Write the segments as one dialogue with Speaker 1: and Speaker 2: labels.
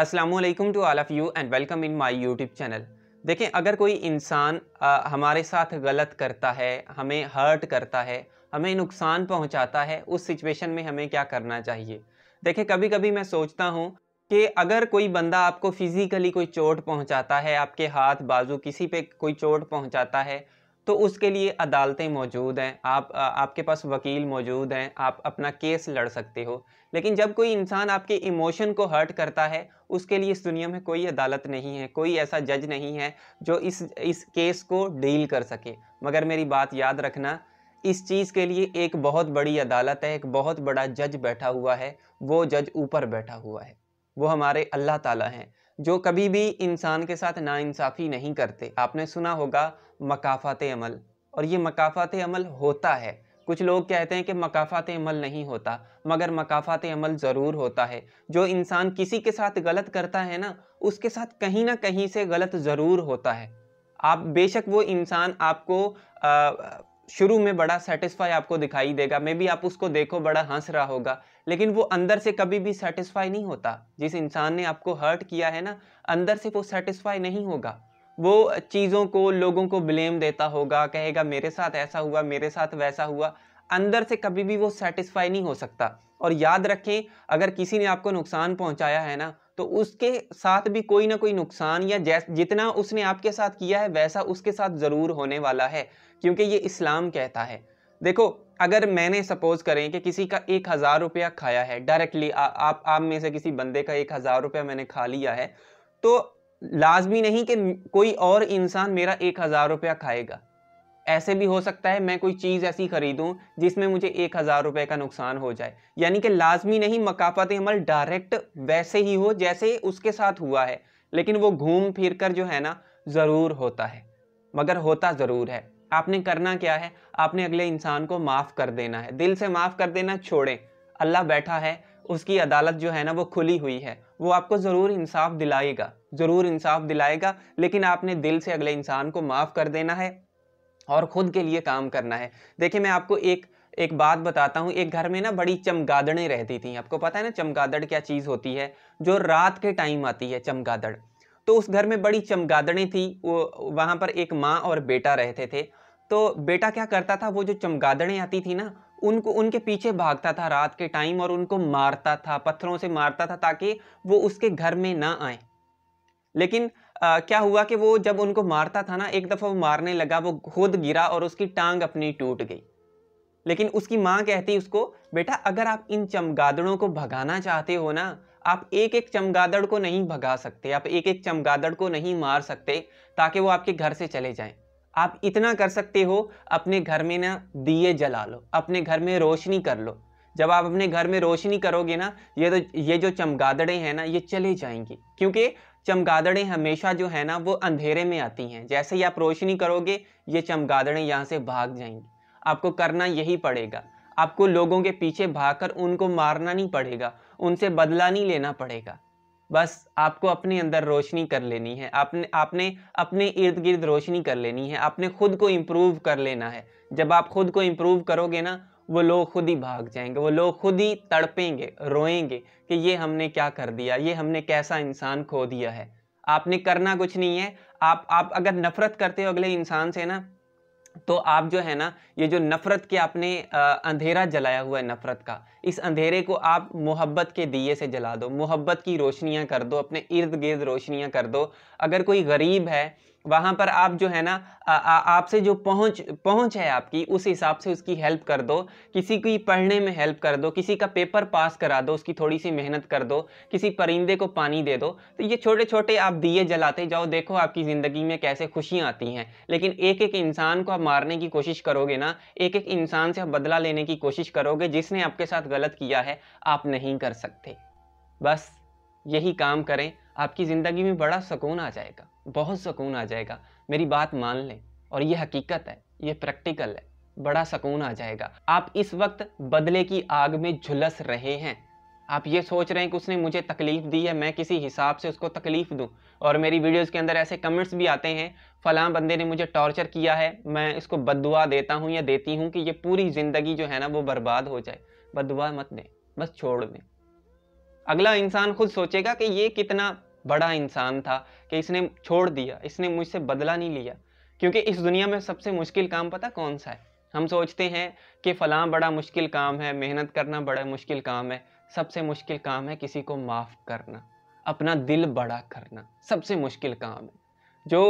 Speaker 1: Aslam to all of you and welcome in my YouTube channel देखें अगर कोई इंसान हमारे साथ गलत करता है हमें हर्ट करता है हमें नुकसान पहुंचाता है उस सिचुएशन में हमें क्या करना चाहिए देखें कभी कभी मैं सोचता हूं कि अगर कोई बंदा आपको फिज़िकली कोई चोट पहुंचाता है आपके हाथ बाजू किसी पे कोई चोट पहुंचाता है तो उसके लिए अदालतें मौजूद हैं आप आ, आपके पास वकील मौजूद हैं आप अपना केस लड़ सकते हो लेकिन जब कोई इंसान आपके इमोशन को हर्ट करता है उसके लिए इस दुनिया में कोई अदालत नहीं है कोई ऐसा जज नहीं है जो इस इस केस को डील कर सके मगर मेरी बात याद रखना इस चीज़ के लिए एक बहुत बड़ी अदालत है एक बहुत बड़ा जज बैठा हुआ है वो जज ऊपर बैठा हुआ है वो हमारे अल्लाह ताला हैं जो कभी भी इंसान के साथ नाइंसाफ़ी नहीं करते आपने सुना होगा मकाफ़ात अमल और ये मकाफ़ात अमल होता है कुछ लोग कहते हैं कि मकाफ़ात अमल नहीं होता मगर मकाफ़ात अमल ज़रूर होता है जो इंसान किसी के साथ गलत करता है ना उसके साथ कहीं ना कहीं से गलत ज़रूर होता है आप बेशक वो इंसान आपको आ, शुरू में बड़ा सेटिस्फाई आपको दिखाई देगा मे बी आप उसको देखो बड़ा हंस रहा होगा लेकिन वो अंदर से कभी भी सेटिस्फाई नहीं होता जिस इंसान ने आपको हर्ट किया है ना अंदर से वो सेटिस्फाई नहीं होगा वो चीज़ों को लोगों को ब्लेम देता होगा कहेगा मेरे साथ ऐसा हुआ मेरे साथ वैसा हुआ अंदर से कभी भी वो सेटिस्फाई नहीं हो सकता और याद रखें अगर किसी ने आपको नुकसान पहुंचाया है ना तो उसके साथ भी कोई ना कोई नुकसान या जितना उसने आपके साथ किया है वैसा उसके साथ ज़रूर होने वाला है क्योंकि ये इस्लाम कहता है देखो अगर मैंने सपोज करें कि किसी का एक हज़ार रुपया खाया है डायरेक्टली आप आप में से किसी बंदे का एक हज़ार रुपया मैंने खा लिया है तो लाजमी नहीं कि कोई और इंसान मेरा एक हज़ार रुपया खाएगा ऐसे भी हो सकता है मैं कोई चीज़ ऐसी खरीदूं जिसमें मुझे एक हज़ार रुपये का नुकसान हो जाए यानी कि लाजमी नहीं मकाफत अमल डायरेक्ट वैसे ही हो जैसे उसके साथ हुआ है लेकिन वो घूम फिर कर जो है ना ज़रूर होता है मगर होता ज़रूर है आपने करना क्या है आपने अगले इंसान को माफ़ कर देना है दिल से माफ़ कर देना छोड़ें अल्लाह बैठा है उसकी अदालत जो है ना वो खुली हुई है वो आपको ज़रूर इंसाफ दिलाएगा ज़रूर इंसाफ दिलाएगा लेकिन आपने दिल से अगले इंसान को माफ़ कर देना है और ख़ुद के लिए काम करना है देखिए मैं आपको एक एक बात बताता हूँ एक घर में ना बड़ी चमगादड़ें रहती थी आपको पता है ना चमगादड़ क्या चीज़ होती है जो रात के टाइम आती है चमगादड़ तो उस घर में बड़ी चमगादड़ें थी वो वहाँ पर एक माँ और बेटा रहते थे तो बेटा क्या करता था वो जो चमगादड़ें आती थी ना उनको उनके पीछे भागता था रात के टाइम और उनको मारता था पत्थरों से मारता था ताकि वो उसके घर में ना आए लेकिन आ, क्या हुआ कि वो जब उनको मारता था ना एक दफ़ा वो मारने लगा वो खुद गिरा और उसकी टांग अपनी टूट गई लेकिन उसकी माँ कहती उसको बेटा अगर आप इन चमगादड़ों को भगाना चाहते हो ना आप एक एक चमगादड़ को नहीं भगा सकते आप एक एक चमगादड़ को नहीं मार सकते ताकि वो आपके घर से चले जाएं आप इतना कर सकते हो अपने घर में ना दिए जला लो अपने घर में रोशनी कर लो जब आप अपने घर में रोशनी करोगे ना ये तो ये जो चमगादड़े हैं ना ये चले जाएंगी क्योंकि चमगादड़े हमेशा जो है ना वो अंधेरे में आती हैं जैसे ही आप रोशनी करोगे ये चमगादड़े यहाँ से भाग जाएंगी आपको करना यही पड़ेगा आपको लोगों के पीछे भागकर उनको मारना नहीं पड़ेगा उनसे बदला नहीं लेना पड़ेगा बस आपको अपने अंदर रोशनी कर लेनी है आपने आपने अपने इर्द गिर्द रोशनी कर लेनी है आपने खुद को इम्प्रूव कर लेना है जब आप खुद को इम्प्रूव करोगे ना वो लोग खुद ही भाग जाएंगे वो लोग खुद ही तड़पेंगे रोएंगे कि ये हमने क्या कर दिया ये हमने कैसा इंसान खो दिया है आपने करना कुछ नहीं है आप आप अगर नफरत करते हो अगले इंसान से ना तो आप जो है ना ये जो नफरत के आपने अंधेरा जलाया हुआ है नफरत का इस अंधेरे को आप मोहब्बत के दिए से जला दो मोहब्बत की रोशनियाँ कर दो अपने इर्द गिर्द रोशनियाँ कर दो अगर कोई गरीब है वहाँ पर आप जो है ना आपसे जो पहुँच पहुँच है आपकी उस हिसाब से उसकी हेल्प कर दो किसी की पढ़ने में हेल्प कर दो किसी का पेपर पास करा दो उसकी थोड़ी सी मेहनत कर दो किसी परिंदे को पानी दे दो तो ये छोटे छोटे आप दिए जलाते जाओ देखो आपकी ज़िंदगी में कैसे खुशियाँ आती हैं लेकिन एक एक इंसान को आप मारने की कोशिश करोगे ना एक एक इंसान से आप बदला लेने की कोशिश करोगे जिसने आपके साथ गलत किया है आप नहीं कर सकते बस यही काम करें आपकी ज़िंदगी में बड़ा सुकून आ जाएगा बहुत सुकून आ जाएगा मेरी बात मान लें और ये हकीकत है ये प्रैक्टिकल है बड़ा सुकून आ जाएगा आप इस वक्त बदले की आग में झुलस रहे हैं आप ये सोच रहे हैं कि उसने मुझे तकलीफ़ दी है मैं किसी हिसाब से उसको तकलीफ़ दूँ और मेरी वीडियोस के अंदर ऐसे कमेंट्स भी आते हैं फ़लाँ बंदे ने मुझे टॉर्चर किया है मैं इसको बदुआ देता हूँ या देती हूँ कि ये पूरी ज़िंदगी जो है ना वो बर्बाद हो जाए बदुआ मत दें बस छोड़ दें अगला इंसान खुद सोचेगा कि ये कितना बड़ा इंसान था कि इसने छोड़ दिया इसने मुझसे बदला नहीं लिया क्योंकि इस दुनिया में सबसे मुश्किल काम पता कौन सा है हम सोचते हैं कि फलां बड़ा मुश्किल काम है मेहनत करना बड़ा मुश्किल काम है सबसे मुश्किल काम है किसी को माफ़ करना अपना दिल बड़ा करना सबसे मुश्किल काम है जो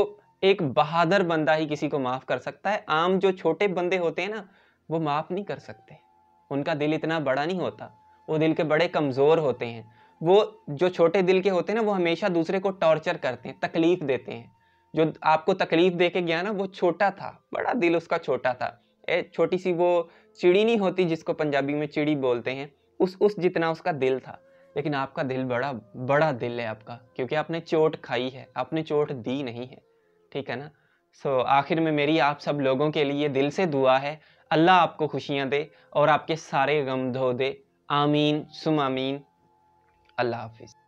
Speaker 1: एक बहादुर बंदा ही किसी को माफ़ कर सकता है आम जो छोटे बंदे होते हैं ना वो माफ़ नहीं कर सकते उनका दिल इतना बड़ा नहीं होता वो दिल के बड़े कमज़ोर होते हैं वो जो छोटे दिल के होते हैं ना वो हमेशा दूसरे को टॉर्चर करते हैं तकलीफ़ देते हैं जो आपको तकलीफ़ दे के गया ना वो छोटा था बड़ा दिल उसका छोटा था ए छोटी सी वो चिड़ी नहीं होती जिसको पंजाबी में चिड़ी बोलते हैं उस उस जितना उसका दिल था लेकिन आपका दिल बड़ा बड़ा दिल है आपका क्योंकि आपने चोट खाई है आपने चोट दी नहीं है ठीक है ना सो so, आखिर में मेरी आप सब लोगों के लिए दिल से दुआ है अल्लाह आपको खुशियाँ दे और आपके सारे गम धो दे आमीन सुम आमीन अल्लाह हाफिज़